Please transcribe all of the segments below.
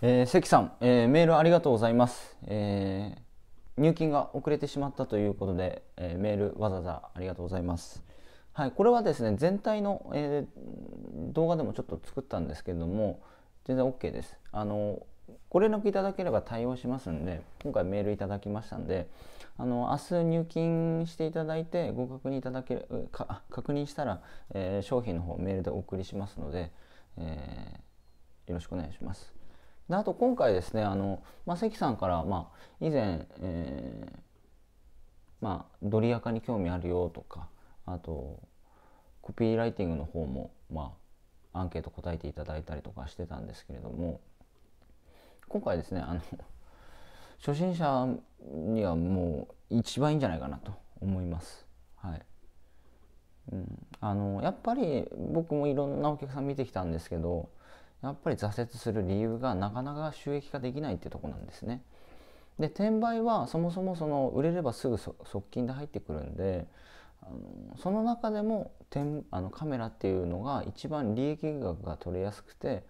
えー、関さん、えー、メールありがとうございます、えー、入金が遅れてしまったということで、えメールわざわざありがとうございます。はい、これはですね全体の、え動画でもちょっと作ったんですけれども全然 OK です。あのご連絡いただければ対応しますんで今回メールいただきましたんであの明日入金していただいてご確認いただけか確認したら、え商品の方メールでお送りしますので、えよろしくお願いします。であと今回ですねあの、まあ、関さんから、まあ、以前、えーまあ、ドリアカに興味あるよとかあとコピーライティングの方も、まあ、アンケート答えていただいたりとかしてたんですけれども今回ですねあの初心者にはもう一番いいんじゃないかなと思います。はいうん、あのやっぱり僕もいろんなお客さん見てきたんですけどやっぱり挫折する理由がなかなか収益化できないってとこなんですね。で転売はそもそもその売れればすぐ側近で入ってくるんであのその中でも転あのカメラっていうのが一番利益額が取れやすくて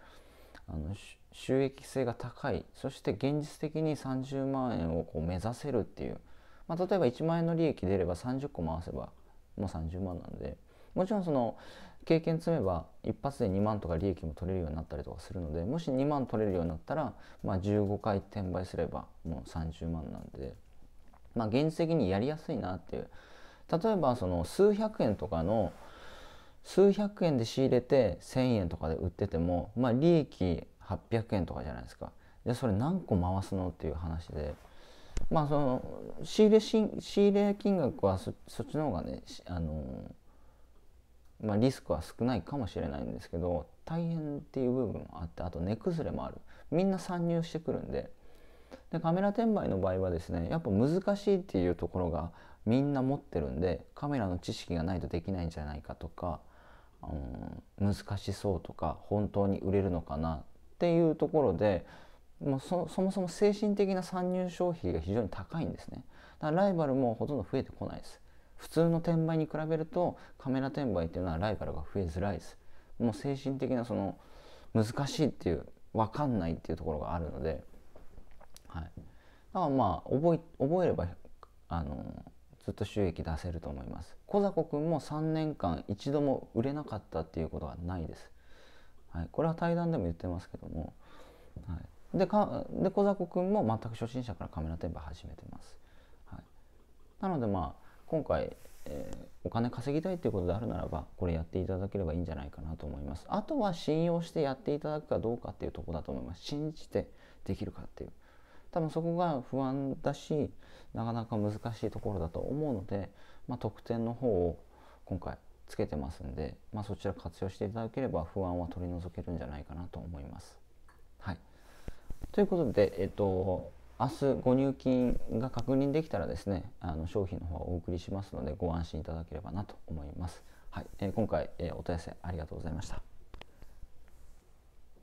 あの収益性が高いそして現実的に30万円をこう目指せるっていう、まあ、例えば1万円の利益出れば30個回せばもう30万なんでもちろんその経験積めば一発で2万とか利益も取れるようになったりとかするのでもし2万取れるようになったら、まあ、15回転売すればもう30万なんで、まあ、現実的にやりやすいなっていう例えばその数百円とかの数百円で仕入れて1,000円とかで売ってても、まあ、利益800円とかじゃないですかじゃそれ何個回すのっていう話で。まあその仕入れ仕入れ金額はそっちの方がねあのーまあ、リスクは少ないかもしれないんですけど大変っていう部分もあってあと値崩れもあるみんな参入してくるんででカメラ転売の場合はですねやっぱ難しいっていうところがみんな持ってるんでカメラの知識がないとできないんじゃないかとか、うん、難しそうとか本当に売れるのかなっていうところでもうそもそも精神的な参入消費が非常に高いんですねだからライバルもほとんど増えてこないです普通の転売に比べるとカメラ転売っていうのはライバルが増えづらいですもう精神的なその難しいっていう分かんないっていうところがあるので、はい、だからまあ覚え覚えればあのずっと収益出せると思います小迫くんも3年間一度も売れなかったっていうことはないです、はい、これは対談でも言ってますけども、はい、でかで小迫くんも全く初心者からカメラ転売始めてます、はい、なのでまあ今回、えー、お金稼ぎたいということであるならばこれやっていただければいいんじゃないかなと思いますあとは信用してやっていただくかどうかっていうとこだと思います信じてできるかっていう多分そこが不安だしなかなか難しいところだと思うので、まあ、得点の方を今回つけてますんで、まあ、そちら活用していただければ不安は取り除けるんじゃないかなと思います。はい、ということで、えっと、明日ご入金が確認できたらですねあの商品の方をお送りしますのでご安心いただければなと思います。はい、えー、今回、えー、お問い合わせありがとうございました。